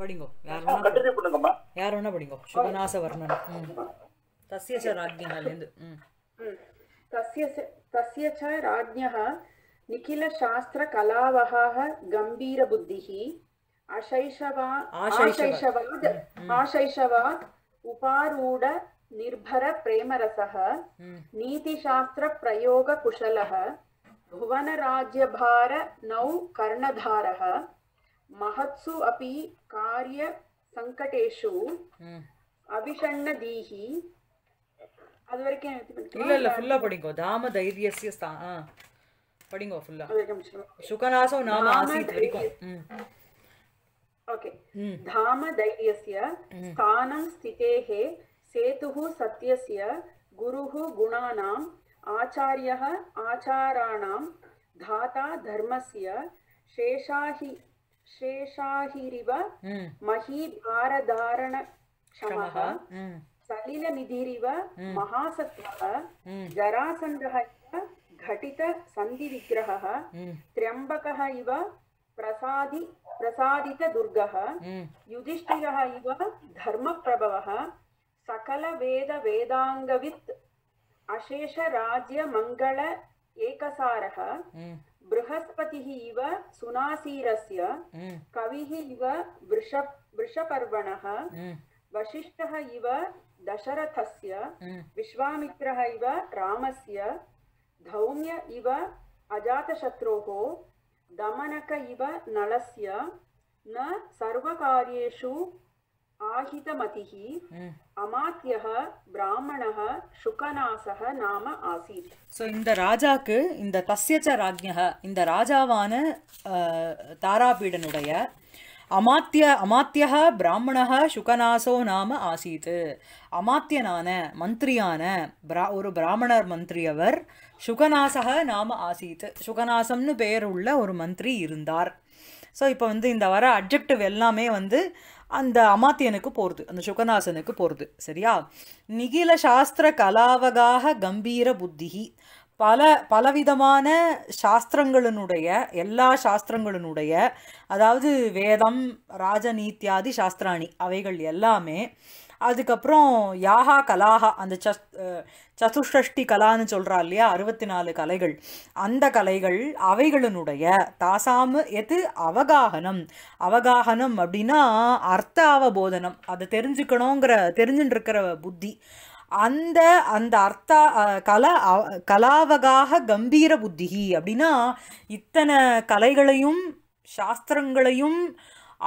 படிங்கோ யார் வேணா கண்டினியூ பண்ணுங்கம்மா யார் வேணா படிங்கோ சுகநாச வர்ணன் தஸ்ய ச ராஜ்ஞாலேந்து தஸ்ய தஸ்ய ச ராஜ்ஞः निखिलशास्त्रकलावहः गम्भीरबुद्धिः अशैशवा आशैशवाद् आशैशवाद् उपारूढनिर्भरप्रेमरसः नीतिशास्त्रप्रयोगकुशलः भुवनराज्यभारनौ कर्णधारः महत्सु अपि कार्यसङ्कटेषु अभिषण्णधीः அது வரைக்கும் இல்ல இல்ல ஃபுல்லா படிங்கோ தாம தைரியஸ்ய ஸ்தா படிங்கோ ஃபுல்லா சுகநாசோ நாம ஆசீத் வரைக்கும் ஓகே தாம தைரியஸ்ய ஸ்தானம் ஸ்திதேः सेतुः सत्यस्य गुरुः गुणानाम् आचार्यः आचाराणां धाता धर्मस्य शेषाहि शेषाहिरिव महीभारधारण क्षमः सलिलनिधिरिव महासत्वः जरासन्धः इव घटितसन्धिविग्रहः त्र्यम्बकः इव प्रसादि प्रसादितदुर्गः युधिष्ठिरः इव धर्मप्रभवः सकलवेदवेदाङ्गवित् अशेषराज्यमङ्गल एकसारः बृहस्पतिः इव सुनासीरस्य कविः वृषपर्वणः वसिष्ठः इव दशरथस्य विश्वामित्रः इव रामस्य धौम्य इव अजातशत्रोः दमनक इव नलस्य न सर्वकार्येषु आहितमतिः அமாத்தியக பிராமணக சுகநாசக நாம ஆசீத் ஸோ இந்த ராஜாக்கு இந்த தஸ்யச்ச ராஜ்யக இந்த ராஜாவான தாராபீடனுடைய அமாத்திய அமாத்தியக பிராமணக சுகநாசோ நாம ஆசீத் அமாத்தியனான மந்திரியான பிரா ஒரு பிராமணர் மந்திரியவர் சுகநாசக நாம ஆசீத் சுகநாசம்னு பெயர் உள்ள ஒரு மந்திரி இருந்தார் ஸோ இப்போ வந்து இந்த வர அப்ஜெக்டிவ் எல்லாமே வந்து அந்த அமாத்தியனுக்கு போகிறது அந்த சுகநாசனுக்கு போகிறது சரியா நிகில சாஸ்திர கலாவகாக கம்பீர புத்தி பல பலவிதமான சாஸ்திரங்களினுடைய எல்லா சாஸ்திரங்களினுடைய அதாவது வேதம் ராஜநீத்தியாதி சாஸ்திராணி அவைகள் எல்லாமே அதுக்கப்புறம் யாகா கலாகா அந்த சஸ் சதுஷ்டி கலான்னு சொல்கிறா இல்லையா அறுபத்தி நாலு கலைகள் அந்த கலைகள் அவைகளினுடைய தாசாம எது அவகாகனம் அவகாகனம் அப்படின்னா அர்த்த அவபோதனம் அதை தெரிஞ்சுக்கணுங்கிற தெரிஞ்சுட்டு இருக்கிற புத்தி அந்த அந்த அர்த்தா கலா கலாவகாக கம்பீர புத்தி அப்படின்னா இத்தனை கலைகளையும் சாஸ்திரங்களையும்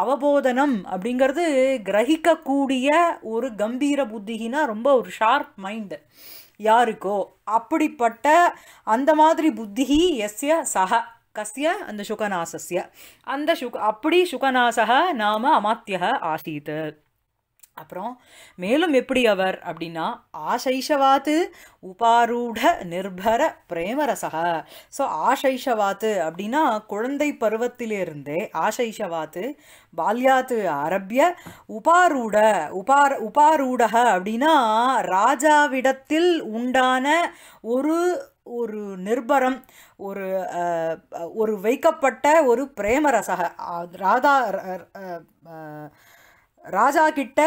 அவபோதனம் அப்படிங்கிறது கிரகிக்கக்கூடிய ஒரு கம்பீர புத்திகினா ரொம்ப ஒரு ஷார்ப் மைண்டு யாருக்கோ அப்படிப்பட்ட அந்த மாதிரி புத்திகி எஸ்ய சக கஸ்ய அந்த சுகநாசஸ்ய அந்த சுக அப்படி சுகநாசக நாம அமாத்திய ஆசீத்து அப்புறம் மேலும் எப்படி அவர் அப்படின்னா ஆசைஷவாத்து உபாரூட நிர்பர பிரேமரசக ஸோ ஆசைஷவாத்து அப்படின்னா குழந்தை பருவத்திலிருந்தே ஆசைஷவாத்து பால்யாத்து அரபிய உபாரூட உபார் உபாரூடக அப்படின்னா ராஜாவிடத்தில் உண்டான ஒரு ஒரு நிர்பரம் ஒரு ஒரு வைக்கப்பட்ட ஒரு பிரேமரசக ராதா ராஜா கிட்ட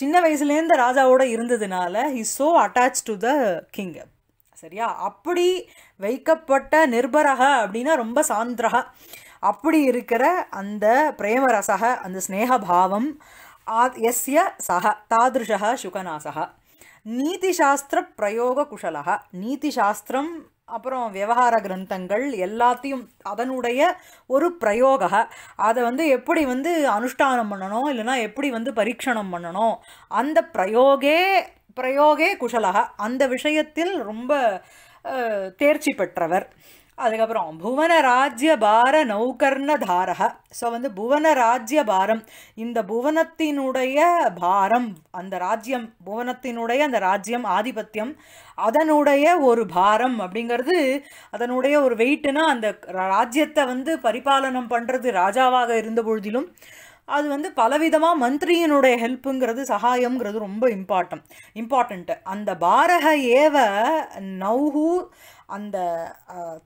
சின்ன வயசுலேருந்து ராஜாவோட இருந்ததுனால is so attach to the king சரியா அப்படி வைக்கப்பட்ட நிர்பரக அப்படின்னா ரொம்ப சாந்திரக அப்படி இருக்கிற அந்த பிரேமரசக அந்த ஸ்னேகபாவம் எஸ்ய சக தாதிருஷ சுகநாசக நீதிசாஸ்திர பிரயோக குஷலக நீதிசாஸ்திரம் அப்புறம் விவகார கிரந்தங்கள் எல்லாத்தையும் அதனுடைய ஒரு பிரயோக அதை வந்து எப்படி வந்து அனுஷ்டானம் பண்ணணும் இல்லைனா எப்படி வந்து பரீட்சணம் பண்ணணும் அந்த பிரயோகே பிரயோகே குஷலக அந்த விஷயத்தில் ரொம்ப தேர்ச்சி பெற்றவர் அதுக்கப்புறம் புவன ராஜ்ய பார நௌகர்ண தாரக ஸோ வந்து புவன ராஜ்ய பாரம் இந்த புவனத்தினுடைய பாரம் அந்த ராஜ்யம் புவனத்தினுடைய அந்த ராஜ்யம் ஆதிபத்தியம் அதனுடைய ஒரு பாரம் அப்படிங்கிறது அதனுடைய ஒரு வெயிட்னா அந்த ராஜ்யத்தை வந்து பரிபாலனம் பண்ணுறது ராஜாவாக இருந்த பொழுதிலும் அது வந்து பலவிதமாக மந்திரியினுடைய ஹெல்ப்புங்கிறது சகாயங்கிறது ரொம்ப இம்பார்ட்டன் இம்பார்ட்டண்ட்டு அந்த பாரக ஏவ நௌஹூ அந்த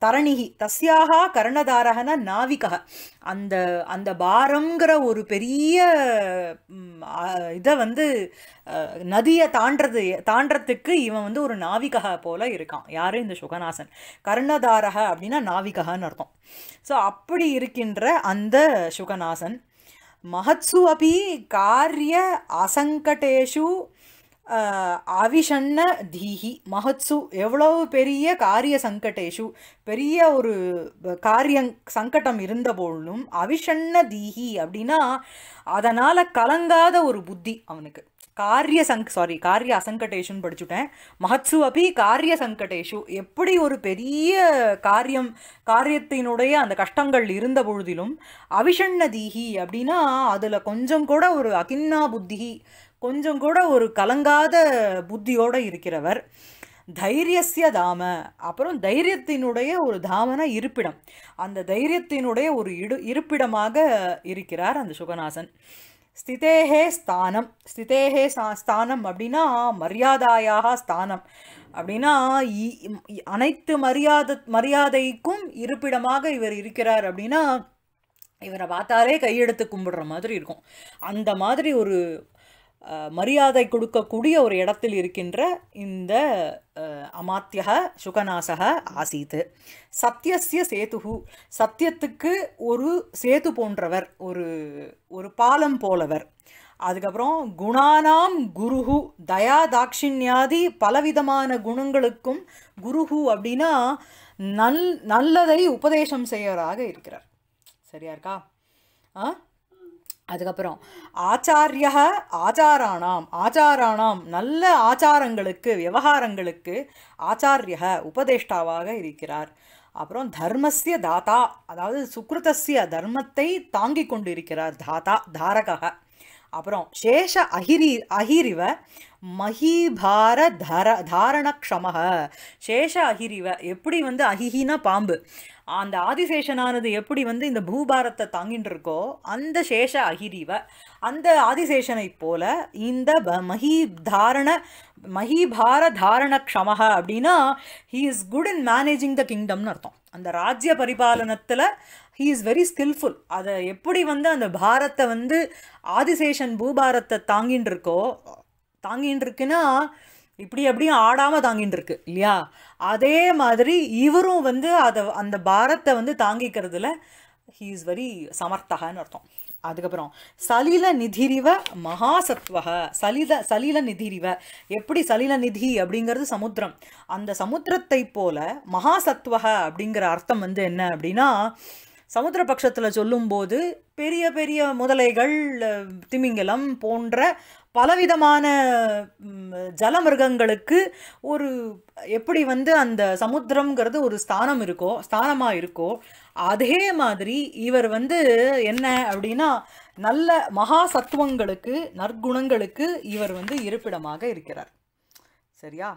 தரணிகி தஸ்யாக கர்ணதாரகன நாவிகா அந்த அந்த பாரங்கிற ஒரு பெரிய இதை வந்து நதியை தாண்டது தாண்டத்துக்கு இவன் வந்து ஒரு நாவிக போல இருக்கான் யார் இந்த சுகநாசன் கர்ணதாரக அப்படின்னா நாவிகன்னு அர்த்தம் ஸோ அப்படி இருக்கின்ற அந்த சுகநாசன் மகத்சு அப்படி காரிய அசங்கடேஷு அவிஷண்ண தீஹி மகத்சு எவ்வளவு பெரிய காரிய சங்கடேஷு பெரிய ஒரு காரிய சங்கடம் இருந்தபோலும் அவிஷண்ண தீஹி அப்படின்னா அதனால் கலங்காத ஒரு புத்தி அவனுக்கு காரிய சங்க சாரி காரிய அசங்கடேஷுன்னு படிச்சுட்டேன் மகத்சு அப்படி காரிய சங்கடேஷு எப்படி ஒரு பெரிய காரியம் காரியத்தினுடைய அந்த கஷ்டங்கள் இருந்த பொழுதிலும் அவிஷண்ண தீஹி அப்படின்னா அதில் கொஞ்சம் கூட ஒரு அகின்னா புத்தி கொஞ்சம் கூட ஒரு கலங்காத புத்தியோடு இருக்கிறவர் தைரியசிய தாம அப்புறம் தைரியத்தினுடைய ஒரு தாமன இருப்பிடம் அந்த தைரியத்தினுடைய ஒரு இடு இருப்பிடமாக இருக்கிறார் அந்த சுகநாசன் ஸ்திதேகே ஸ்தானம் ஸ்திதேகே ஸ்தானம் அப்படின்னா மரியாதையாக ஸ்தானம் அப்படின்னா அனைத்து மரியாதை மரியாதைக்கும் இருப்பிடமாக இவர் இருக்கிறார் அப்படின்னா இவரை பார்த்தாலே கையெடுத்து கும்பிடுற மாதிரி இருக்கும் அந்த மாதிரி ஒரு மரியாதை கொடுக்கக்கூடிய ஒரு இடத்தில் இருக்கின்ற இந்த அமாத்தியக சுகநாசக ஆசீத்து சத்தியசிய சேதுகு சத்தியத்துக்கு ஒரு சேது போன்றவர் ஒரு ஒரு பாலம் போலவர் அதுக்கப்புறம் குணானாம் குருஹு தயா தாட்சிணியாதி பலவிதமான குணங்களுக்கும் குருஹு அப்படின்னா நல் நல்லதை உபதேசம் செய்யவராக இருக்கிறார் சரியா இருக்கா ஆ அதுக்கப்புறம் ஆச்சாரிய ஆச்சாராணாம் ஆச்சாராணாம் நல்ல ஆச்சாரங்களுக்கு விவகாரங்களுக்கு ஆச்சாரிய உபதேஷ்டாவாக இருக்கிறார் அப்புறம் தர்மசிய தாத்தா அதாவது சுக்ருதசிய தர்மத்தை தாங்கி கொண்டிருக்கிறார் தாத்தா தாரகா அப்புறம் சேஷ அகிரி அகிரிவ மகிபார தர தாரணக்ஷமக சேஷ அகிரிவ எப்படி வந்து அகிஹினா பாம்பு அந்த ஆதிசேஷனானது எப்படி வந்து இந்த பூபாரத்தை தாங்கிட்டு இருக்கோ அந்த சேஷ அகிரீவை அந்த ஆதிசேஷனை போல இந்த மகிதாரண மகிபார தாரண க்ஷமக அப்படின்னா he is good in managing the கிங்டம்னு அர்த்தம் அந்த ராஜ்ய பரிபாலனத்தில் ஹீ இஸ் வெரி ஸ்கில்ஃபுல் அதை எப்படி வந்து அந்த பாரத்தை வந்து ஆதிசேஷன் பூபாரத்தை தாங்கிட்டு இருக்கோ தாங்கிட்டு இருக்குன்னா இப்படி எப்படியும் ஆடாமல் தாங்கின்னு இருக்கு இல்லையா அதே மாதிரி இவரும் வந்து அதை அந்த பாரத்தை வந்து தாங்கிக்கிறதுல ஹீ இஸ் வெரி சமர்த்தகன்னு அர்த்தம் அதுக்கப்புறம் சலீல நிதிரிவ மகாசத்வக சலில சலீல நிதிரிவ எப்படி சலீல நிதி அப்படிங்கிறது சமுத்திரம் அந்த சமுத்திரத்தை போல மகாசத்வக அப்படிங்கிற அர்த்தம் வந்து என்ன அப்படின்னா சமுத்திர பட்சத்தில் சொல்லும்போது பெரிய பெரிய முதலைகள் திமிங்கலம் போன்ற பலவிதமான ஜல மிருகங்களுக்கு ஒரு எப்படி வந்து அந்த சமுத்திரம்ங்கிறது ஒரு ஸ்தானம் இருக்கோ ஸ்தானமாக இருக்கோ அதே மாதிரி இவர் வந்து என்ன அப்படின்னா நல்ல மகா சத்துவங்களுக்கு நற்குணங்களுக்கு இவர் வந்து இருப்பிடமாக இருக்கிறார் சரியா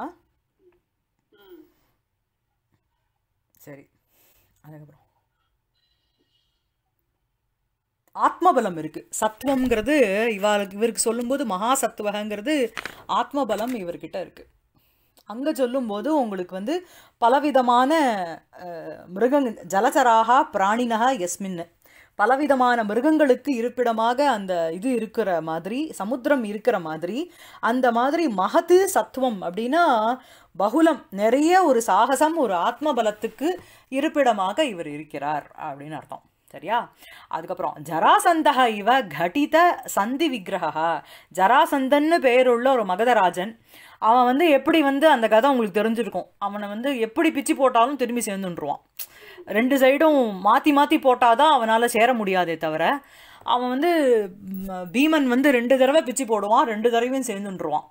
ஆ சரி அதுக்கப்புறம் ஆத்மபலம் இருக்குது சத்துவம்ங்கிறது இவாளுக்கு இவருக்கு சொல்லும்போது மகா சத்துவகங்கிறது ஆத்மபலம் இவர்கிட்ட இருக்குது அங்கே சொல்லும்போது உங்களுக்கு வந்து பலவிதமான மிருகங்க ஜலச்சராகா பிராணினகா எஸ்மின்னு பலவிதமான மிருகங்களுக்கு இருப்பிடமாக அந்த இது இருக்கிற மாதிரி சமுத்திரம் இருக்கிற மாதிரி அந்த மாதிரி மகத்து சத்துவம் அப்படின்னா பகுலம் நிறைய ஒரு சாகசம் ஒரு ஆத்மபலத்துக்கு இருப்பிடமாக இவர் இருக்கிறார் அப்படின்னு அர்த்தம் சரியா அதுக்கப்புறம் ஜராசந்தக இவ கட்டித சந்தி விக்கிரகா ஜராசந்தன்னு பேருள்ள ஒரு மகதராஜன் அவன் வந்து எப்படி வந்து அந்த கதை உங்களுக்கு தெரிஞ்சிருக்கும் அவனை வந்து எப்படி பிச்சு போட்டாலும் திரும்பி சேர்ந்துன்றுவான் ரெண்டு சைடும் மாற்றி மாற்றி போட்டாதான் அவனால் சேர முடியாதே தவிர அவன் வந்து பீமன் வந்து ரெண்டு தடவை பிச்சு போடுவான் ரெண்டு தடவையும் சேர்ந்துன்றுவான்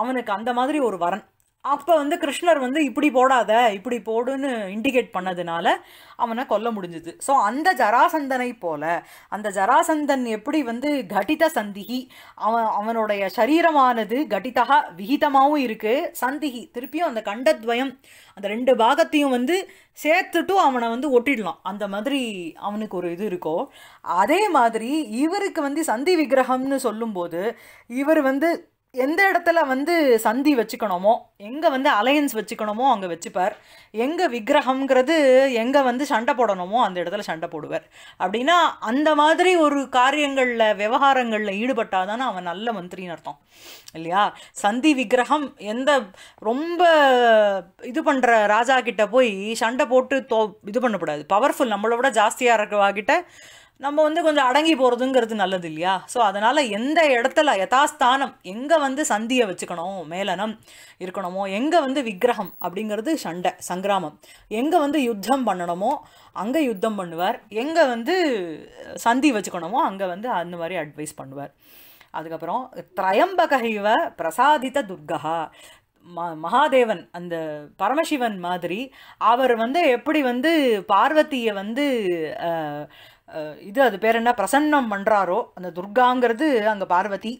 அவனுக்கு அந்த மாதிரி ஒரு வரன் அப்போ வந்து கிருஷ்ணர் வந்து இப்படி போடாத இப்படி போடுன்னு இண்டிகேட் பண்ணதுனால அவனை கொல்ல முடிஞ்சுது ஸோ அந்த ஜராசந்தனை போல அந்த ஜராசந்தன் எப்படி வந்து கட்டித சந்திகி அவன் அவனுடைய சரீரமானது கட்டிதா விகிதமாகவும் இருக்குது சந்திகி திருப்பியும் அந்த கண்டத்வயம் அந்த ரெண்டு பாகத்தையும் வந்து சேர்த்துட்டும் அவனை வந்து ஒட்டிடலாம் அந்த மாதிரி அவனுக்கு ஒரு இது இருக்கோ அதே மாதிரி இவருக்கு வந்து சந்தி விக்கிரகம்னு சொல்லும்போது இவர் வந்து எந்த இடத்துல வந்து சந்தி வச்சுக்கணுமோ எங்கே வந்து அலையன்ஸ் வச்சுக்கணுமோ அங்கே வச்சுப்பார் எங்கே விக்கிரகம்ங்கிறது எங்கே வந்து சண்டை போடணுமோ அந்த இடத்துல சண்டை போடுவார் அப்படின்னா அந்த மாதிரி ஒரு காரியங்களில் விவகாரங்களில் ஈடுபட்டால் தானே அவன் நல்ல மந்திரின்னு அர்த்தம் இல்லையா சந்தி விக்கிரகம் எந்த ரொம்ப இது பண்ணுற ராஜா கிட்ட போய் சண்டை போட்டு தோ இது பண்ணக்கூடாது பவர்ஃபுல் நம்மளோட ஜாஸ்தியாக இருக்கிறவா கிட்ட நம்ம வந்து கொஞ்சம் அடங்கி போகிறதுங்கிறது நல்லது இல்லையா ஸோ அதனால் எந்த இடத்துல யதாஸ்தானம் எங்கே வந்து சந்தியை வச்சுக்கணும் மேலனம் இருக்கணுமோ எங்கே வந்து விக்கிரகம் அப்படிங்கிறது சண்டை சங்கிராமம் எங்கே வந்து யுத்தம் பண்ணணுமோ அங்கே யுத்தம் பண்ணுவார் எங்கே வந்து சந்தி வச்சுக்கணுமோ அங்கே வந்து அந்த மாதிரி அட்வைஸ் பண்ணுவார் அதுக்கப்புறம் திரயம்பகைவ பிரசாதித்த துர்கா ம மகாதேவன் அந்த பரமசிவன் மாதிரி அவர் வந்து எப்படி வந்து பார்வதியை வந்து இது அது பேர் என்ன பிரசன்னம் பண்ணுறாரோ அந்த துர்காங்கிறது அங்கே பார்வதி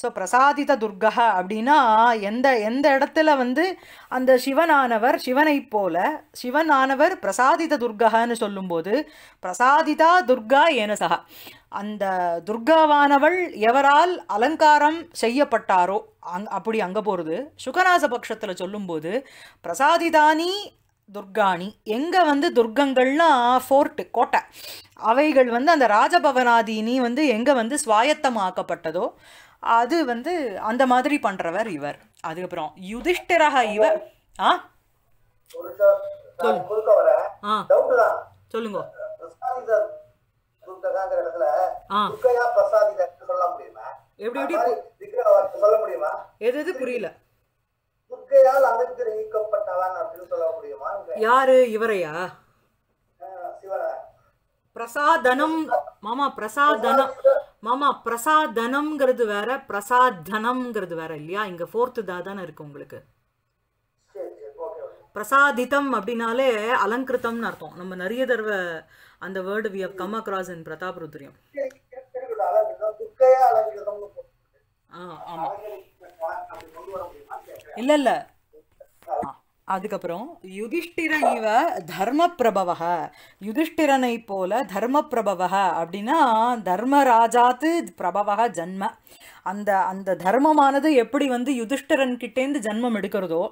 ஸோ பிரசாதித துர்கா அப்படின்னா எந்த எந்த இடத்துல வந்து அந்த சிவனானவர் சிவனை போல சிவனானவர் பிரசாதித துர்கான்னு சொல்லும்போது பிரசாதிதா துர்கா ஏனசகா அந்த துர்காவானவள் எவரால் அலங்காரம் செய்யப்பட்டாரோ அங் அப்படி அங்கே போகிறது சுகநாச பட்சத்தில் சொல்லும்போது பிரசாதிதானி துர்காணி எங்கே வந்து துர்கங்கள்னா ஃபோர்ட்டு கோட்டை அவைகள் வந்து அந்த ராஜபவனாதினி வந்து எங்கே வந்து சுவாயத்தமாக்கப்பட்டதோ அது வந்து அந்த மாதிரி பண்ணுறவர் இவர் அதுக்கப்புறம் யுதிஷ்டராக இவர் ஆ சொல்லுங்க எப்படி எப்படி எது எது புரியல யாரு இவரையா பிரசாதனம் மாமா பிரசாதனம் மாமா பிரசாதனம்ங்கிறது வேற பிரசாதனம்ங்கிறது வேற இல்லையா இங்க ஃபோர்த்து தா தானே இருக்கு உங்களுக்கு பிரசாதித்தம் அப்படின்னாலே அலங்கிருத்தம்னு அர்த்தம் நம்ம நிறைய தடவை அந்த word we have come across in Pratap Rudriyam ஆ ஆமா இல்ல இல்ல அதுக்கப்புறம் தர்ம தர்மப்பிரபவக யுதிஷ்டிரனை போல தர்மப்பிரபவ அப்படின்னா தர்மராஜாத்து பிரபவக ஜன்ம அந்த அந்த தர்மமானது எப்படி வந்து யுதிஷ்டரன் கிட்டேந்து ஜன்மம் எடுக்கிறதோ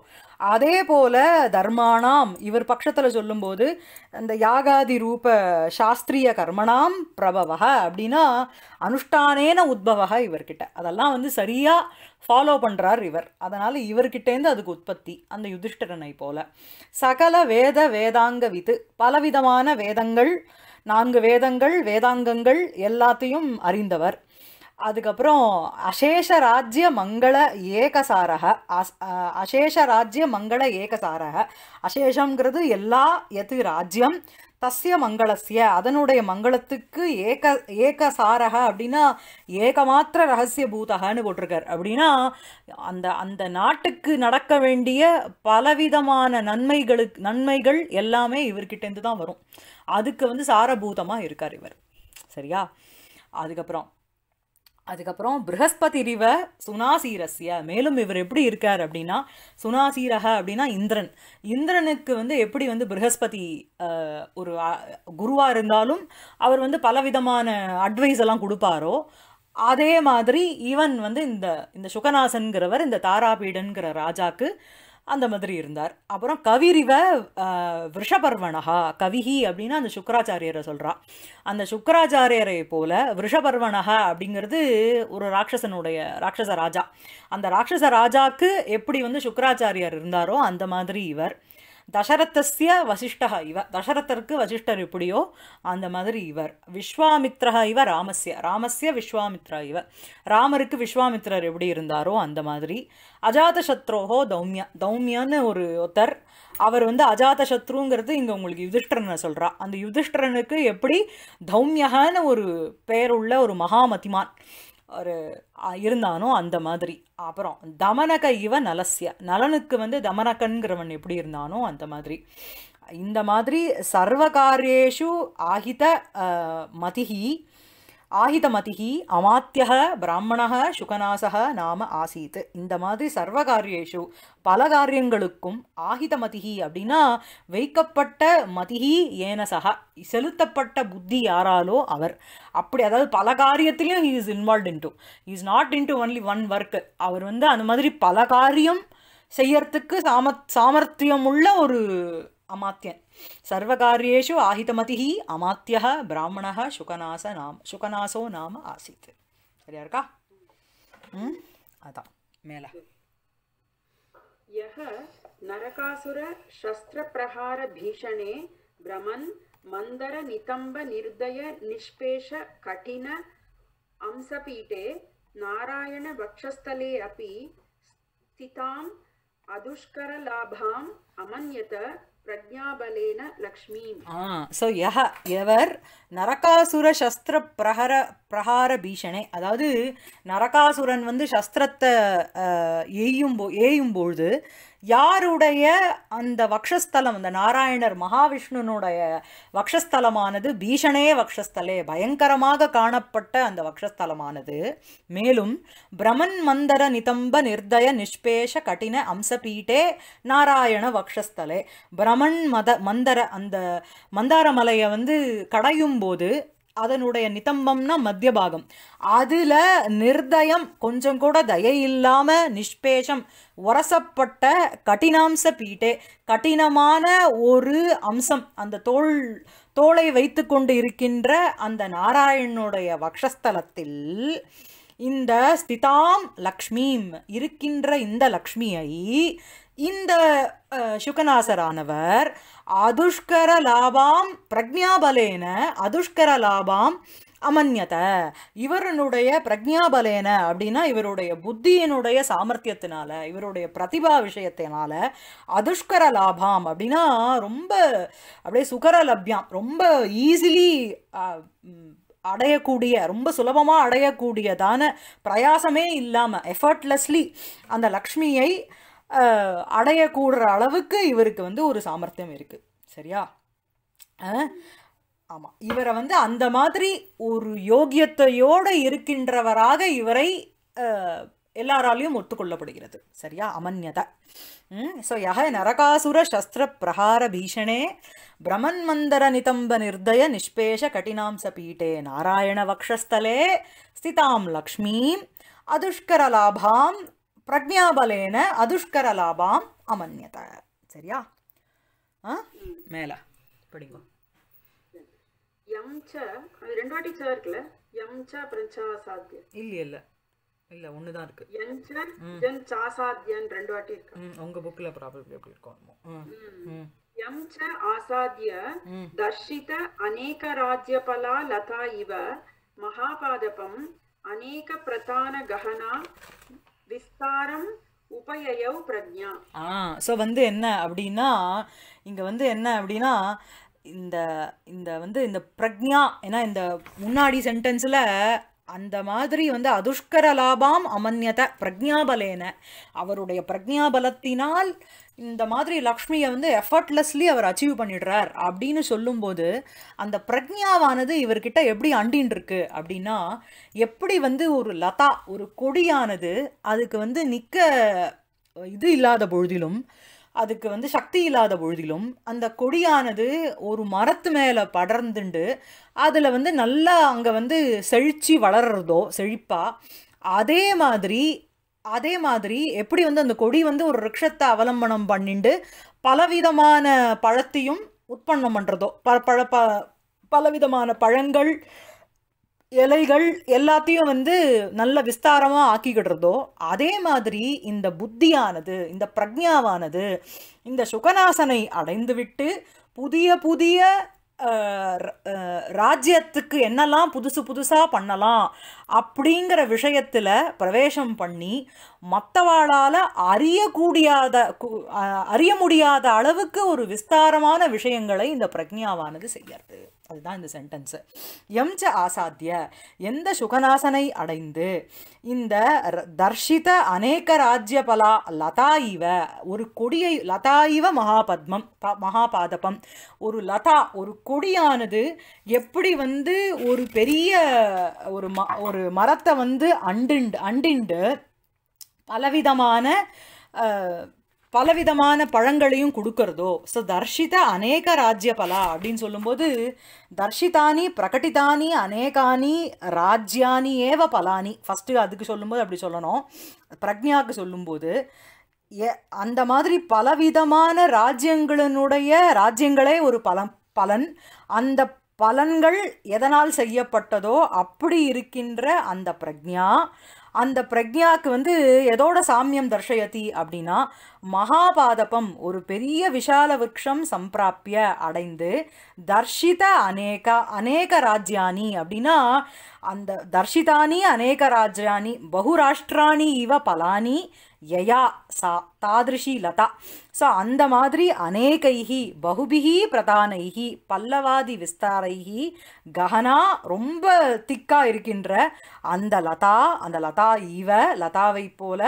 அதே போல தர்மானாம் இவர் பட்சத்தில் சொல்லும்போது அந்த யாகாதி ரூப சாஸ்திரிய கர்மணாம் பிரபவக அப்படின்னா அனுஷ்டானேன உத்பவக இவர்கிட்ட அதெல்லாம் வந்து சரியாக ஃபாலோ பண்ணுறார் இவர் அதனால் இவர்கிட்டேருந்து அதுக்கு உற்பத்தி அந்த யுதிஷ்டரனை போல சகல வேத வேதாங்க வித்து பலவிதமான வேதங்கள் நான்கு வேதங்கள் வேதாங்கங்கள் எல்லாத்தையும் அறிந்தவர் அதுக்கப்புறம் அசேஷ ராஜ்ய மங்கள ஏகசாரக அசேஷ ராஜ்ய மங்கள ஏகசாரக அசேஷங்கிறது எல்லா எது ராஜ்யம் தஸ்ய மங்களசிய அதனுடைய மங்களத்துக்கு ஏக ஏகசாரக அப்படின்னா ஏகமாத்திர ரகசிய பூதகன்னு போட்டிருக்கார் அப்படின்னா அந்த அந்த நாட்டுக்கு நடக்க வேண்டிய பலவிதமான நன்மைகளுக்கு நன்மைகள் எல்லாமே இவர்கிட்டேருந்து தான் வரும் அதுக்கு வந்து சாரபூதமாக இருக்கார் இவர் சரியா அதுக்கப்புறம் அதுக்கப்புறம் ப்ரஹஸ்பதி ரிவ சுனாசீரஸ்ய மேலும் இவர் எப்படி இருக்கார் அப்படின்னா சுனாசீரக அப்படின்னா இந்திரன் இந்திரனுக்கு வந்து எப்படி வந்து ப்ரஹஸ்பதி ஒரு குருவாக இருந்தாலும் அவர் வந்து பலவிதமான அட்வைஸ் எல்லாம் கொடுப்பாரோ அதே மாதிரி ஈவன் வந்து இந்த இந்த சுகநாசன்கிறவர் இந்த தாராபீடன்கிற ராஜாக்கு அந்த மாதிரி இருந்தார் அப்புறம் கவிரிவ விஷபர்வனகா கவிஹி அப்படின்னா அந்த சுக்கராச்சாரியரை சொல்கிறா அந்த சுக்கராச்சாரியரை போல விஷபர்வனகா அப்படிங்கிறது ஒரு ராட்சசனுடைய ராட்சச ராஜா அந்த ராட்சச ராஜாக்கு எப்படி வந்து சுக்கராச்சாரியர் இருந்தாரோ அந்த மாதிரி இவர் தசரத்தஸ்ய வசிஷ்டா இவ தசரத்தருக்கு வசிஷ்டர் எப்படியோ அந்த மாதிரி இவர் விஸ்வாமித்ரா இவ ராமஸ்ய ராமஸ்ய விஸ்வாமித்ரா இவ ராமருக்கு விஸ்வாமித்ரர் எப்படி இருந்தாரோ அந்த மாதிரி அஜாத சத்ரோஹோ தௌமியா தௌமியான்னு ஒரு ஒருத்தர் அவர் வந்து அஜாத சத்ருங்கிறது இங்கே உங்களுக்கு யுதிஷ்டரனை சொல்கிறா அந்த யுதிஷ்டரனுக்கு எப்படி தௌமியகான்னு ஒரு பெயருள்ள ஒரு மகாமதிமான் ஒரு இருந்தானோ அந்த மாதிரி அப்புறம் தமனக இவ நலசிய நலனுக்கு வந்து தமனகன்கிறவன் எப்படி இருந்தானோ அந்த மாதிரி இந்த மாதிரி சர்வகாரியேஷு ஆகித மதிகி ஆகிதமதிகி அமாத்தியக பிராமணக சுகநாசக நாம ஆசீத் இந்த மாதிரி சர்வ காரியேஷு பல காரியங்களுக்கும் ஆகிதமதிகி அப்படின்னா வைக்கப்பட்ட மதிகி சக செலுத்தப்பட்ட புத்தி யாராலோ அவர் அப்படி அதாவது பல காரியத்திலையும் he is involve into is not to only one work அவர் வந்து அந்த மாதிரி பல காரியம் செய்யறதுக்கு சாம சாமர்த்தியம் உள்ள ஒரு அமாத்தியன் सर्वकार्येषु आहितमतिः अमात्यः ब्राह्मणः नाम नाम शुकनासो आसीत् अतः यः नरकासुरशस्त्रप्रहारभीषणे भ्रमन् मन्दरनितम्बनिर्दयनिष्पेषकठिन अंसपीठे नारायणवक्षस्थले अपि स्थिताम् अदुष्करलाभाम् अमन्यत प्रज्ञाबलेन लक्ष्मीं सो हाँ, यः यवर् नरकासुरशस्त्रप्रहर பிரகார பீஷனை அதாவது நரகாசுரன் வந்து சஸ்திரத்தை எய்யும் போ ஏயும் பொழுது யாருடைய அந்த வக்ஷஸ்தலம் அந்த நாராயணர் மகாவிஷ்ணுனுடைய வக்ஷஸ்தலமானது பீஷணே வக்ஷஸ்தலே பயங்கரமாக காணப்பட்ட அந்த வக்ஷஸ்தலமானது மேலும் பிரமன் மந்தர நிதம்ப நிர்தய நிஷ்பேஷ கடின அம்சபீட்டே நாராயண வக்ஷஸ்தலே பிரமன் மத மந்தர அந்த மந்தாரமலையை வந்து கடையும் போது அதனுடைய நிதம்பம்னா மத்திய பாகம் அதில் நிர்தயம் கொஞ்சம் கூட தயை இல்லாமல் நிஷ்பேஷம் உரசப்பட்ட கடினாம்ச பீட்டே கடினமான ஒரு அம்சம் அந்த தோல் தோலை வைத்து கொண்டு இருக்கின்ற அந்த நாராயணனுடைய வக்ஷஸ்தலத்தில் இந்த ஸ்திதாம் லக்ஷ்மீம் இருக்கின்ற இந்த லக்ஷ்மியை இந்த சுகநாசரானவர் அதுஷ்கர லாபாம் பிரக்ஞாபலேன அதுஷ்கர லாபாம் அமன்யத இவருனுடைய பிரக்ஞாபலேன அப்படின்னா இவருடைய புத்தியினுடைய சாமர்த்தியத்தினால இவருடைய பிரதிபா விஷயத்தினால அதுஷ்கர லாபாம் அப்படின்னா ரொம்ப அப்படியே சுகர லப்யம் ரொம்ப ஈஸிலி அடையக்கூடிய ரொம்ப சுலபமாக அடையக்கூடியதான பிரயாசமே இல்லாமல் எஃபர்ட்லெஸ்லி அந்த லக்ஷ்மியை அடையக்கூடுற அளவுக்கு இவருக்கு வந்து ஒரு சாமர்த்தியம் இருக்குது சரியா ஆமாம் இவரை வந்து அந்த மாதிரி ஒரு யோகியத்தையோடு இருக்கின்றவராக இவரை எல்லாராலையும் ஒத்துக்கொள்ளப்படுகிறது சரியா அமன்யதை ஸோ யக நரகாசுர சஸ்திர பிரகார பீஷணே பிரமன் மந்தர நிதம்ப நிர்தய நிஷ்பேஷ கட்டினாம்ச பீட்டே நாராயண வக்ஷஸ்தலே ஸ்திதாம் லக்ஷ்மீம் அதுஷ்கரலாபாம் பிரக்ஞாபலேன அதுஷ்கர லாபாம் அமன்யத சரியா மேல படிங்க ரெண்டு வாட்டி இருக்குல்ல யம்ச இல்ல இல்ல இல்ல இருக்கு ரெண்டு வாட்டி உங்க புக்ல ஆசாத்ய ராஜ்யபலா லதா இவ மகாபாதபம் அநேக பிரதான கஹனா விஸ்தாரம் உபயயவ் பிரஜா ஆ ஸோ வந்து என்ன அப்படின்னா இங்கே வந்து என்ன அப்படின்னா இந்த இந்த வந்து இந்த பிரக்ஞா ஏன்னா இந்த முன்னாடி சென்டென்ஸில் அந்த மாதிரி வந்து அதுஷ்கர லாபாம் அமன்யத பிரக்ஞாபலேன அவருடைய பிரக்ஞாபலத்தினால் இந்த மாதிரி லக்ஷ்மியை வந்து எஃபர்ட்லெஸ்லி அவர் அச்சீவ் பண்ணிடுறார் அப்படின்னு சொல்லும்போது அந்த பிரக்ஞாவானது இவர்கிட்ட எப்படி அண்டின் இருக்கு அப்படின்னா எப்படி வந்து ஒரு லதா ஒரு கொடியானது அதுக்கு வந்து நிற்க இது இல்லாத பொழுதிலும் அதுக்கு வந்து சக்தி இல்லாத பொழுதிலும் அந்த கொடியானது ஒரு மரத்து மேலே படர்ந்துண்டு அதில் வந்து நல்லா அங்கே வந்து செழித்து வளர்கிறதோ செழிப்பாக அதே மாதிரி அதே மாதிரி எப்படி வந்து அந்த கொடி வந்து ஒரு ரிக்ஷத்தை அவலம்பனம் பண்ணிட்டு பலவிதமான பழத்தையும் உற்பன்னம் பண்ணுறதோ ப பழ ப பலவிதமான பழங்கள் இலைகள் எல்லாத்தையும் வந்து நல்ல விஸ்தாரமாக ஆக்கிக்கிடுறதோ அதே மாதிரி இந்த புத்தியானது இந்த பிரக்ஞாவானது இந்த சுகநாசனை அடைந்துவிட்டு புதிய புதிய ராஜ்யத்துக்கு என்னெல்லாம் புதுசு புதுசாக பண்ணலாம் அப்படிங்கிற விஷயத்தில் பிரவேசம் பண்ணி மற்றவாளால் அறியக்கூடியாத அறிய முடியாத அளவுக்கு ஒரு விஸ்தாரமான விஷயங்களை இந்த பிரக்ஞாவானது செய்யறது அதுதான் இந்த சென்டென்ஸு எம்ச ஆசாத்திய எந்த சுகநாசனை அடைந்து இந்த தர்ஷித அநேக ராஜ்யபலா லதா இவ ஒரு கொடியை லதா இவ மகாபத்மம் மகாபாதபம் ஒரு லதா ஒரு கொடியானது எப்படி வந்து ஒரு பெரிய ஒரு ம ஒரு மரத்தை வந்து அண்டுண்டு அண்டிண்டு பலவிதமான பலவிதமான பழங்களையும் கொடுக்கறதோ ஸோ தர்ஷித அநேக ராஜ்ய பலா அப்படின்னு சொல்லும்போது தர்ஷிதானி பிரகட்டிதானி அநேகானி ராஜ்யானி ஏவ பலானி ஃபஸ்ட்டு அதுக்கு சொல்லும்போது அப்படி சொல்லணும் பிரக்ஞாவுக்கு சொல்லும்போது எ அந்த மாதிரி பலவிதமான ராஜ்யங்களினுடைய ராஜ்யங்களே ஒரு பலம் பலன் அந்த பலன்கள் எதனால் செய்யப்பட்டதோ அப்படி இருக்கின்ற அந்த பிரக்ஞா அந்த பிரக்ஞாக்கு வந்து எதோட சாமியம் தர்ஷயதி அப்படின்னா மகாபாதபம் ஒரு பெரிய விஷால விரக்ஷம் சம்பிராப்பிய அடைந்து தர்ஷித அநேக அநேக ராஜ்யானி அப்படின்னா அந்த தர்ஷிதானி அநேக ராஜ்யானி பகுராஷ்டிராணி இவ பலானி யயா சா தாதிருஷி லதா ஸோ அந்த மாதிரி அநேகைகி பகுபிகி பிரதானைகி பல்லவாதி விஸ்தாரைகி ககனா ரொம்ப திக்காக இருக்கின்ற அந்த லதா அந்த லதா இவ லதாவை போல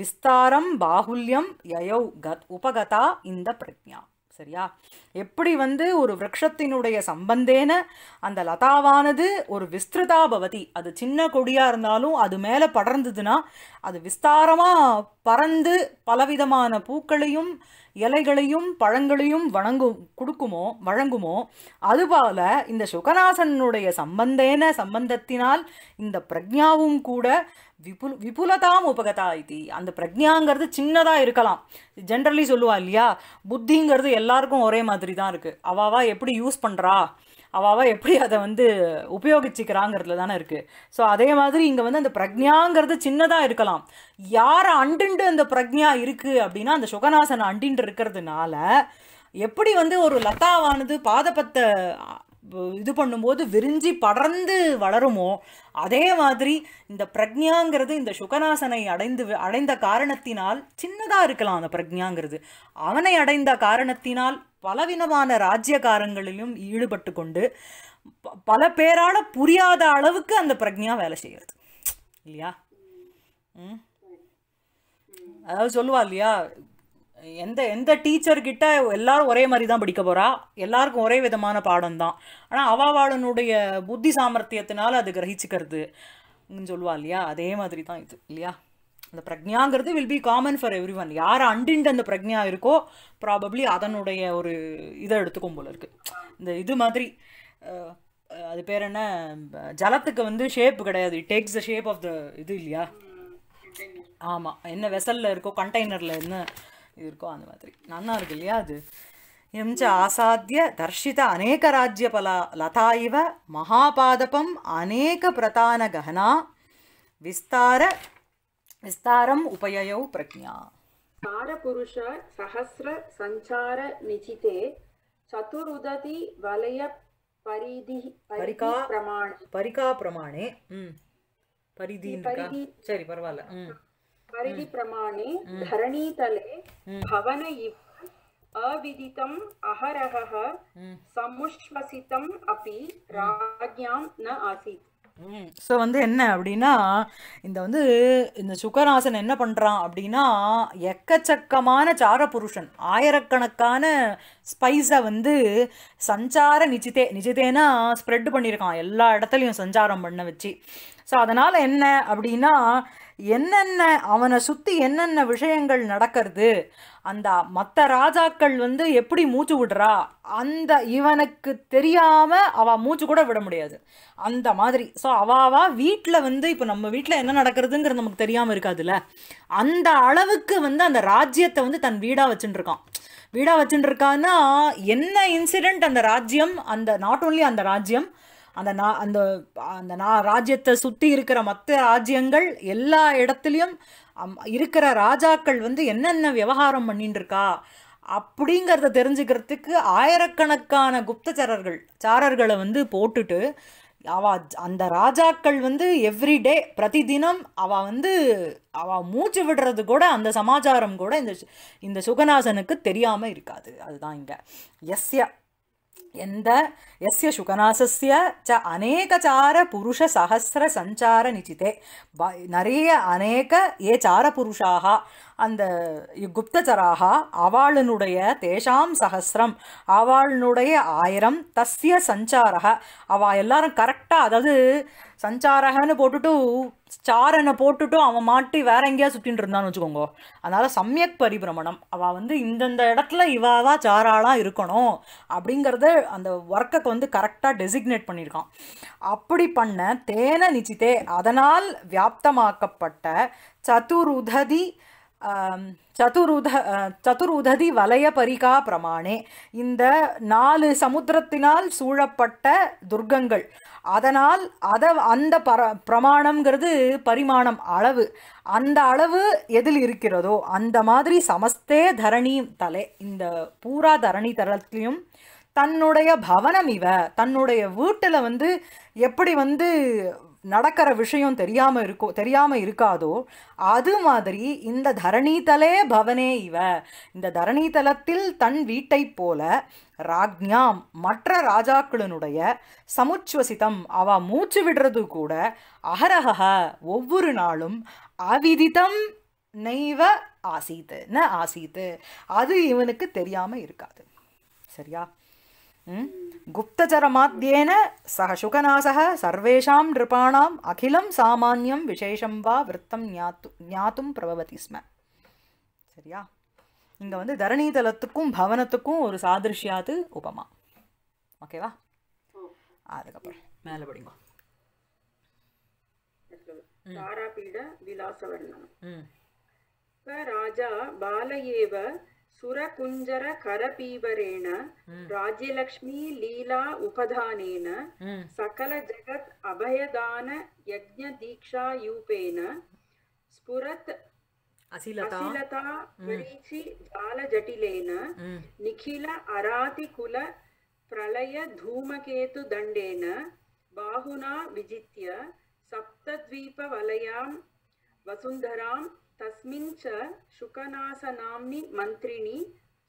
விஸ்தாரம் பாகுல்யம் யயோ கத் உபகதா இந்த பிரஜா சரியா எப்படி வந்து ஒரு விரக்ஷத்தினுடைய சம்பந்தேன அந்த லதாவானது ஒரு விஸ்திருதா பவதி அது சின்ன கொடியாக இருந்தாலும் அது மேலே படர்ந்ததுன்னா அது விஸ்தாரமாக பறந்து பலவிதமான பூக்களையும் இலைகளையும் பழங்களையும் வணங்கும் கொடுக்குமோ வழங்குமோ அதுபோல் இந்த சுகநாசனுடைய சம்பந்தேன சம்பந்தத்தினால் இந்த பிரக்ஞாவும் கூட விபுல் விபுலதாம் உபகதா இது அந்த பிரக்ஞாங்கிறது சின்னதாக இருக்கலாம் ஜென்ரலி சொல்லுவா இல்லையா புத்திங்கிறது எல்லாருக்கும் ஒரே மாதிரி தான் இருக்குது அவாவா எப்படி யூஸ் பண்ணுறா அவாவா எப்படி அதை வந்து உபயோகிச்சிக்கிறாங்கிறதுல தானே இருக்குது ஸோ அதே மாதிரி இங்கே வந்து அந்த பிரக்ஞாங்கிறது சின்னதாக இருக்கலாம் யாரை அண்டுண்டு அந்த பிரக்ஞா இருக்குது அப்படின்னா அந்த சுகநாசனை அண்டின்று இருக்கிறதுனால எப்படி வந்து ஒரு லதாவானது பாதபத்தை இது பண்ணும்போது விரிஞ்சி படர்ந்து வளருமோ அதே மாதிரி இந்த பிரக்ஞாங்கிறது இந்த சுகநாசனை அடைந்து அடைந்த காரணத்தினால் சின்னதாக இருக்கலாம் அந்த பிரக்ஞாங்கிறது அவனை அடைந்த காரணத்தினால் பலவிதமான ராஜ்யகாரங்களிலும் ஈடுபட்டு கொண்டு பல பேரால் புரியாத அளவுக்கு அந்த பிரக்ஞா வேலை செய்கிறது இல்லையா அதாவது சொல்லுவா இல்லையா எந்த எந்த டீச்சர்கிட்ட எல்லாரும் ஒரே மாதிரி தான் படிக்க போகிறா எல்லாருக்கும் ஒரே விதமான பாடம் தான் ஆனால் அவாவாளனுடைய புத்தி சாமர்த்தியத்தினால அது கிரகிச்சிக்கிறது சொல்லுவா இல்லையா அதே மாதிரி தான் இது இல்லையா அந்த பிரக்ஞாங்கிறது will be common for everyone யார் அண்டின்ட்டு அந்த பிரக்ஞா இருக்கோ ப்ராபப்ளி அதனுடைய ஒரு இதை எடுத்துக்கும் போல இருக்குது இந்த இது மாதிரி அது பேர் என்ன ஜலத்துக்கு வந்து ஷேப் கிடையாது it takes the shape of the இது இல்லையா ஆமாம் என்ன வெசலில் இருக்கோ கண்டெய்னரில் என்ன இது இருக்கோ அந்த மாதிரி நல்லா இருக்கு இல்லையா அது எம்ஜ ஆசாத்திய தர்ஷித அநேக ராஜ்ய பலா லதா இவ மகாபாதபம் அநேக பிரதான ககனா விஸ்தார விஸ்தாரம் உபயோ பிரஜா சாரபுருஷ சஹசிர சஞ்சார நிஜிதே சதுருததி வலய பரிதி பரிகா பிரமாணே பரிகா பிரமாணே பரிதி சரி பரவாயில்ல परिधि प्रमाणे धरणीतले भवन इव अविदितम् अहरहः समुश्वसितम् अपि राज्ञां न आसीत् ஸோ வந்து என்ன அப்படின்னா இந்த வந்து இந்த சுக்கராசன் என்ன பண்ணுறான் அப்படின்னா எக்கச்சக்கமான சாரபுருஷன் ஆயிரக்கணக்கான ஸ்பைஸை வந்து சஞ்சார நிஜிதே நிஜிதேனா ஸ்ப்ரெட் பண்ணியிருக்கான் எல்லா இடத்துலையும் சஞ்சாரம் பண்ண வச்சு ஸோ அதனால் என்ன அப்படின்னா என்னென்ன அவனை சுற்றி என்னென்ன விஷயங்கள் நடக்கிறது அந்த மற்ற ராஜாக்கள் வந்து எப்படி மூச்சு விடுறா அந்த இவனுக்கு தெரியாமல் அவள் மூச்சு கூட விட முடியாது அந்த மாதிரி ஸோ அவாவா வீட்டில் வந்து இப்போ நம்ம வீட்டில் என்ன நடக்கிறதுங்கிறது நமக்கு தெரியாமல் இருக்காதுல்ல அந்த அளவுக்கு வந்து அந்த ராஜ்யத்தை வந்து தன் வீடாக வச்சுட்டுருக்கான் வீடாக வச்சுட்டு இருக்கான்னா என்ன இன்சிடெண்ட் அந்த ராஜ்யம் அந்த நாட் ஓன்லி அந்த ராஜ்யம் அந்த நா அந்த அந்த நா ராஜ்யத்தை சுற்றி இருக்கிற மற்ற ராஜ்யங்கள் எல்லா இடத்துலையும் இருக்கிற ராஜாக்கள் வந்து என்னென்ன விவகாரம் பண்ணிட்டு இருக்கா அப்படிங்கிறத தெரிஞ்சுக்கிறதுக்கு ஆயிரக்கணக்கான குப்தச்சாரர்கள் சாரர்களை வந்து போட்டுட்டு அவ அந்த ராஜாக்கள் வந்து எவ்ரிடே பிரதிதினம் அவள் வந்து அவள் மூச்சு விடுறது கூட அந்த சமாச்சாரம் கூட இந்த இந்த சுகநாசனுக்கு தெரியாமல் இருக்காது அதுதான் இங்கே எஸ்யா எந்த எஸ்ய சுகநாசஸ்ய ச அநேகச்சார புருஷ சகசிர சஞ்சார நிச்சிதே நிறைய அநேக ஏ சார புருஷாக அந்த குப்தச்சராக அவளுடைய தேஷாம் சகசிரம் அவளுடைய ஆயிரம் தஸ்ய சஞ்சாரக அவள் எல்லாரும் கரெக்டாக அதாவது சஞ்சாரகன்னு போட்டுட்டு சாரனை போட்டுட்டும் அவன் மாட்டி வேற எங்கேயா சுற்றின்னு இருந்தான்னு வச்சுக்கோங்க அதனால் சமயக் பரிபிரமணம் அவள் வந்து இந்தந்த இடத்துல இவாதான் சாராலாம் இருக்கணும் அப்படிங்கிறத அந்த ஒர்க்கக்கு வந்து கரெக்டாக டெசிக்னேட் பண்ணியிருக்கான் அப்படி பண்ண தேன நிச்சித்தே அதனால் வியாப்தமாக்கப்பட்ட சதுருததி சதுருத சதுருததி வலய பரிகா பிரமாணே இந்த நாலு சமுத்திரத்தினால் சூழப்பட்ட துர்க்கங்கள் அதனால் அதை அந்த பர பிரமாணம்ங்கிறது பரிமாணம் அளவு அந்த அளவு எதில் இருக்கிறதோ அந்த மாதிரி சமஸ்தே தரணி தலை இந்த பூரா தரணி தலத்திலையும் தன்னுடைய பவனம் இவ தன்னுடைய வீட்டில் வந்து எப்படி வந்து நடக்கிற விஷயம் தெரியாமல் இருக்கோ தெரியாமல் இருக்காதோ அது மாதிரி இந்த தரணிதலே பவனே இவ இந்த தரணிதலத்தில் தன் வீட்டைப் போல ராக்ஞாம் மற்ற ராஜாக்களினுடைய சமுச்சுவசிதம் அவ மூச்சு விடுறது கூட அகரக ஒவ்வொரு நாளும் அவிதிதம் நெய்வ ஆசீத்து ந ஆசீத்து அது இவனுக்கு தெரியாமல் இருக்காது சரியா गुप्तचरमाद्येन सः शुकनासः सर्वेषां नृपाणाम् अखिलं सामान्यं விசேஷம் வா விரத்தம் ஞாத்து ஞாத்தும் பிரபவதி ஸ்ம சரியா இங்கே வந்து தரணிதலத்துக்கும் பவனத்துக்கும் ஒரு சாதிருஷ்யாது உபமா ஓகேவா அதுக்கப்புறம் மேலே படிங்க தாராபீட விலாசவர்ணம் ராஜா பால सुरकुञ्जर करपीबरेन, राज्यलक्ष्मी लीला उपधानेन, सकल जगत अभयदान यज्ञदीक्षा स्पुरत असिलता निखिल अरातिकुल कुल प्रलय धूमकेतु बाहुना विजित्य सप्तद्वीपवलयां वसुन्धरां तस्मिन् च शुकनासनाम्नि मन्त्रिणि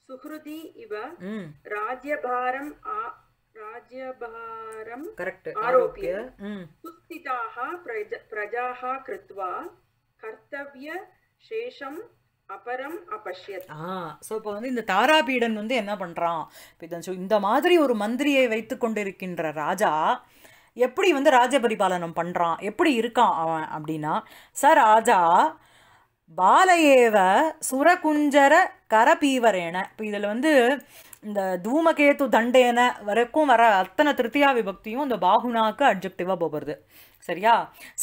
सुहृदी इव राज्यभारम् ராஜ்யபாரம் आरोप्य सुस्थिताः प्रज प्रजाः कृत्वा कर्तव्यशेषम् அபரம் அபஷ்யத் ஆ ஸோ இப்போ வந்து இந்த தாராபீடன் வந்து என்ன பண்றான் இந்த மாதிரி ஒரு மந்திரியை வைத்து கொண்டிருக்கின்ற ராஜா எப்படி வந்து ராஜபரிபாலனம் பண்றான் எப்படி இருக்கான் அவன் அப்படின்னா சார் ராஜா பாலையேவ சுரகுஞ்சர கரபீவரேன இப்போ இதில் வந்து இந்த தூமகேத்து தண்டேன வரைக்கும் வர அத்தனை திருத்தியா விபக்தியும் இந்த பாகுனாக்கு அப்ஜெக்டிவாக போகிறது சரியா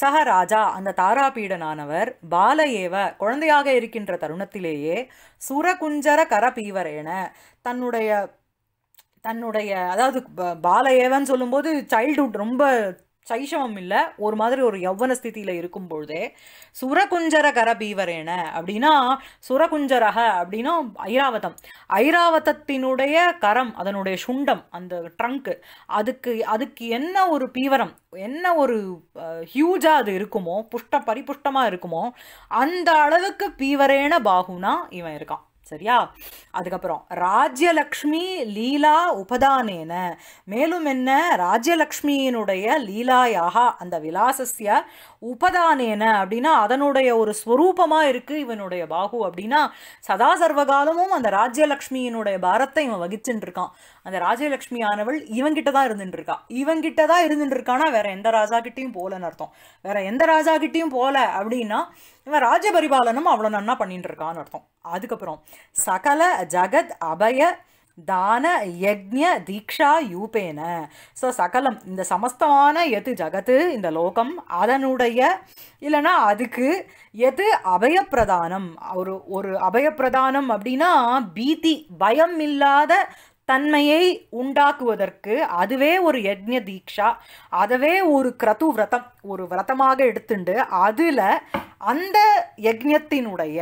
சக ராஜா அந்த தாராபீடனானவர் பாலையேவ குழந்தையாக இருக்கின்ற தருணத்திலேயே சுரகுஞ்சர கரபீவரேன தன்னுடைய தன்னுடைய அதாவது பாலையேவன் சொல்லும்போது சைல்டுஹுட் ரொம்ப சைஷவம் இல்லை ஒரு மாதிரி ஒரு யௌவன ஸ்தித்தியில் இருக்கும் பொழுதே சுரகுஞ்சர கர பீவரேன அப்படின்னா சுரகுஞ்சரக அப்படின்னா ஐராவதம் ஐராவதத்தினுடைய கரம் அதனுடைய சுண்டம் அந்த ட்ரங்க் அதுக்கு அதுக்கு என்ன ஒரு பீவரம் என்ன ஒரு ஹியூஜாக அது இருக்குமோ புஷ்டம் பரிபுஷ்டமாக இருக்குமோ அந்த அளவுக்கு பீவரேன பாகுனா இவன் இருக்கான் சரியா அதுக்கப்புறம் ராஜ்யலக்ஷ்மி லீலா உபதானேன மேலும் என்ன ராஜ்யலக்ஷ்மியினுடைய லீலாயாக அந்த விலாசஸ்ய உபதானேன அப்படின்னா அதனுடைய ஒரு ஸ்வரூபமாக இருக்குது இவனுடைய பாகு அப்படின்னா சதா சர்வகாலமும் அந்த ராஜ்யலக்ஷ்மியினுடைய பாரத்தை இவன் வகிச்சுட்டு இருக்கான் அந்த ராஜ்யலக்ஷ்மி ஆனவள் இவங்கிட்ட தான் இருந்துட்டு இருக்கா இவங்கிட்ட தான் இருந்துட்டு இருக்கானா வேற எந்த கிட்டையும் போகலன்னு அர்த்தம் வேற எந்த ராஜா கிட்டையும் போகல அப்படின்னா இவன் ராஜபரிபாலனும் அவ்வளோ நன்னா பண்ணிட்டு இருக்கான்னு அர்த்தம் அதுக்கப்புறம் சகல ஜகத் அபய தான யஜ்ய தீக்ஷா யூபேன ஸோ சகலம் இந்த சமஸ்தமான எது ஜகத்து இந்த லோகம் அதனுடைய இல்லைனா அதுக்கு எது அபயப்பிரதானம் ஒரு ஒரு அபயப்பிரதானம் அப்படின்னா பீதி பயம் இல்லாத தன்மையை உண்டாக்குவதற்கு அதுவே ஒரு யஜ்ய தீக்ஷா அதுவே ஒரு கிரது விரதம் ஒரு விரதமாக எடுத்துண்டு அதில் அந்த யஜ்யத்தினுடைய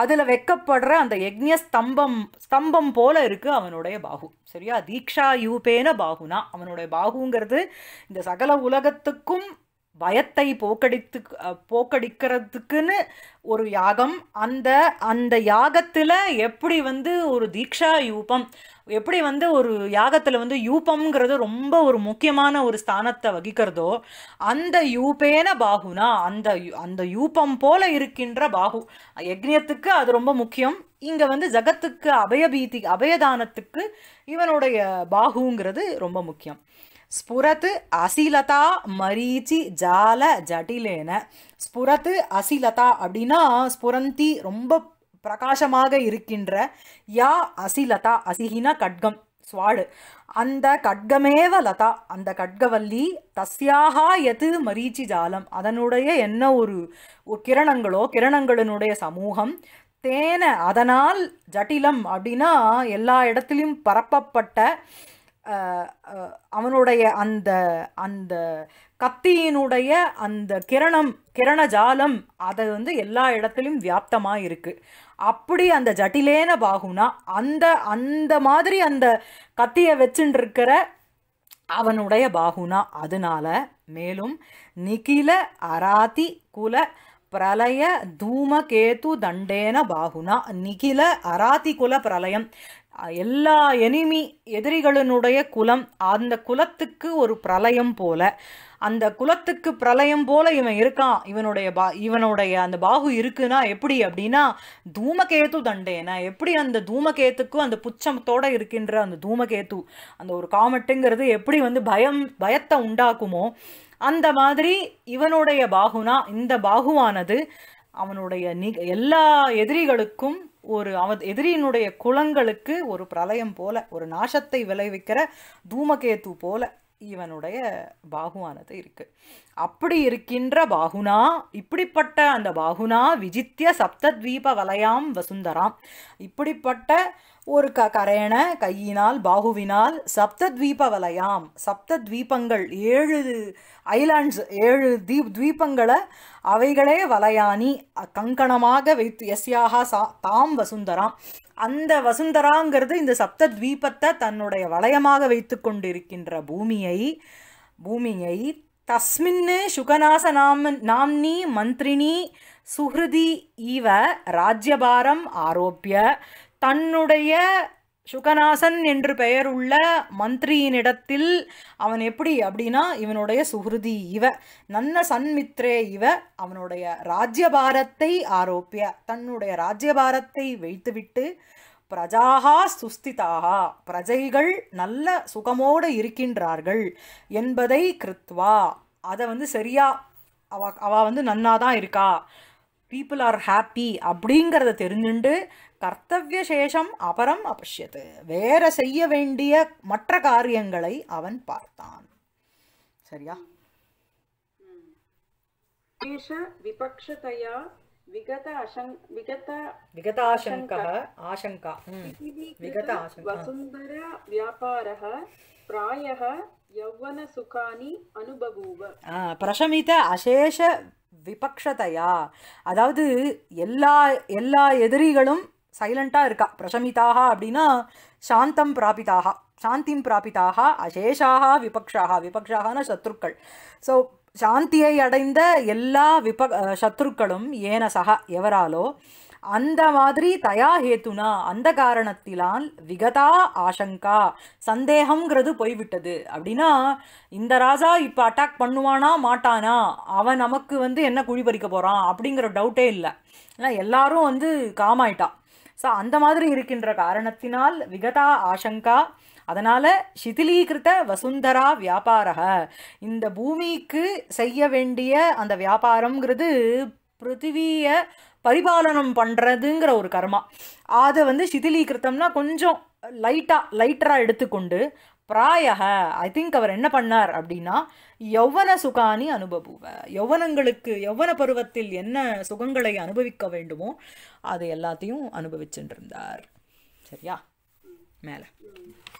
அதில் வெக்கப்படுற அந்த யக்ஞ ஸ்தம்பம் ஸ்தம்பம் போல இருக்குது அவனுடைய பாகு சரியா தீக்ஷா யூபேன பாகுனா அவனுடைய பாகுங்கிறது இந்த சகல உலகத்துக்கும் பயத்தை போக்கடித்து போக்கடிக்கிறதுக்குன்னு ஒரு யாகம் அந்த அந்த யாகத்தில் எப்படி வந்து ஒரு தீக்ஷா யூபம் எப்படி வந்து ஒரு யாகத்தில் வந்து யூபம்ங்கிறது ரொம்ப ஒரு முக்கியமான ஒரு ஸ்தானத்தை வகிக்கிறதோ அந்த யூபேன பாகுனா அந்த அந்த யூபம் போல இருக்கின்ற பாகு யக்ஞத்துக்கு அது ரொம்ப முக்கியம் இங்கே வந்து ஜகத்துக்கு அபயபீதி அபயதானத்துக்கு இவனுடைய பாகுங்கிறது ரொம்ப முக்கியம் ஸ்புரத்து அசிலதா மரீச்சி ஜால ஜட்டிலேன ஸ்புரத்து அசிலதா அப்படின்னா ஸ்புரந்தி ரொம்ப பிரகாசமாக இருக்கின்ற யா அசிலதா அசிஹினா கட்கம் ஸ்வாடு அந்த கட்கமேவ லதா அந்த கட்கவல்லி தஸ்யாக எது மரீச்சி ஜாலம் அதனுடைய என்ன ஒரு கிரணங்களோ கிரணங்களினுடைய சமூகம் தேன அதனால் ஜட்டிலம் அப்படின்னா எல்லா இடத்துலையும் பரப்பப்பட்ட அவனுடைய அந்த அந்த கத்தியினுடைய அந்த கிரணம் கிரண ஜாலம் அது வந்து எல்லா இடத்துலையும் வியாப்தமாக இருக்குது அப்படி அந்த ஜட்டிலேன பாகுனா அந்த அந்த மாதிரி அந்த கத்தியை வச்சுட்டு இருக்கிற அவனுடைய பாகுனா அதனால மேலும் நிகில அராதி குல பிரளய கேத்து தண்டேன பாகுனா நிகில அராதி குல பிரளயம் எல்லா எனிமி எதிரிகளினுடைய குலம் அந்த குலத்துக்கு ஒரு பிரளயம் போல அந்த குலத்துக்கு பிரளயம் போல இவன் இருக்கான் இவனுடைய பா இவனுடைய அந்த பாகு இருக்குன்னா எப்படி அப்படின்னா தூமகேத்து தண்டேனா எப்படி அந்த தூமகேத்துக்கும் அந்த புச்சத்தோடு இருக்கின்ற அந்த தூமகேத்து அந்த ஒரு காமெட்டுங்கிறது எப்படி வந்து பயம் பயத்தை உண்டாக்குமோ அந்த மாதிரி இவனுடைய பாகுனா இந்த பாகுவானது அவனுடைய நி எல்லா எதிரிகளுக்கும் ஒரு அவ எதிரியினுடைய குளங்களுக்கு ஒரு பிரளயம் போல ஒரு நாசத்தை விளைவிக்கிற தூமகேத்து போல இவனுடைய பாகுவானது இருக்கு அப்படி இருக்கின்ற பாகுனா இப்படிப்பட்ட அந்த பாகுனா விஜித்திய சப்தத்வீப வலயாம் வசுந்தராம் இப்படிப்பட்ட ஒரு க கரையண கையினால் பாகுவினால் சப்தத்வீப துவீப வலயாம் சப்த ஏழு ஐலாண்ட்ஸ் ஏழு தீப் துவீபங்களை அவைகளே வலயானி கங்கணமாக வைத்து எஸ்யாக சா தாம் வசுந்தராம் அந்த வசுந்தராங்கிறது இந்த சப்த தன்னுடைய வலயமாக வைத்து கொண்டிருக்கின்ற பூமியை பூமியை தஸ்மின்னு சுகநாச நாம் நாம்னி மந்திரிணி சுஹிருதி ஈவ ராஜ்யபாரம் ஆரோப்பிய தன்னுடைய சுகநாசன் என்று பெயர் உள்ள மந்திரியினிடத்தில் அவன் எப்படி அப்படின்னா இவனுடைய சுகிருதி இவ நன்ன சன்மித்ரே இவ அவனுடைய ராஜ்யபாரத்தை ஆரோப்பிய தன்னுடைய ராஜ்யபாரத்தை வைத்துவிட்டு பிரஜாகா சுஸ்திதாகா பிரஜைகள் நல்ல சுகமோடு இருக்கின்றார்கள் என்பதை கிருத்வா அதை வந்து சரியா அவ அவ வந்து நன்னாதான் தான் இருக்கா பீப்புள் ஆர் ஹாப்பி அப்படிங்கிறத தெரிஞ்சுண்டு கர்த்தவியசேஷம் அபரம் அபஷ்யத்து வேற செய்ய வேண்டிய மற்ற காரியங்களை அவன் பார்த்தான் சரியா விபக்ஷதையா விகத அசங் விகத விகத ஆசங்கः आशङ्का அனுபவூவ பிரசமித அசேஷ விபக்ஷதையா அதாவது எல்லா எல்லா எதிரிகளும் சைலண்ட்டாக இருக்கா பிரசமிதாக அப்படின்னா சாந்தம் பிராபிதாக சாந்திம் பிராபிதாக அசேஷாக விபக்ஷாக விபக்ஷாகன சத்ருக்கள் ஸோ சாந்தியை அடைந்த எல்லா விப சத்ருக்களும் ஏன சக எவராலோ அந்த மாதிரி தயா ஹேத்துனா அந்த காரணத்திலால் விகதா ஆசங்கா சந்தேகங்கிறது போய்விட்டது அப்படின்னா இந்த ராஜா இப்போ அட்டாக் பண்ணுவானா மாட்டானா அவன் நமக்கு வந்து என்ன குழி பறிக்க போகிறான் அப்படிங்கிற டவுட்டே இல்லை ஏன்னா எல்லாரும் வந்து காமாயிட்டான் ஸோ அந்த மாதிரி இருக்கின்ற காரணத்தினால் விகதா ஆசங்கா அதனால் சிதிலீகிருத்த வசுந்தரா வியாபாரக இந்த பூமிக்கு செய்ய வேண்டிய அந்த வியாபாரங்கிறது பிருத்திவியை பரிபாலனம் பண்ணுறதுங்கிற ஒரு கர்மா அதை வந்து சிதிலீகிருத்தம்னா கொஞ்சம் லைட்டாக லைட்டராக எடுத்துக்கொண்டு பிராயக ஐ திங்க் அவர் என்ன பண்ணார் அப்படின்னா யௌவன சுகானி அனுபவ யௌவனங்களுக்கு யௌவன பருவத்தில் என்ன சுகங்களை அனுபவிக்க வேண்டுமோ அது எல்லாத்தையும் அனுபவிச்சுருந்தார் சரியா மேலே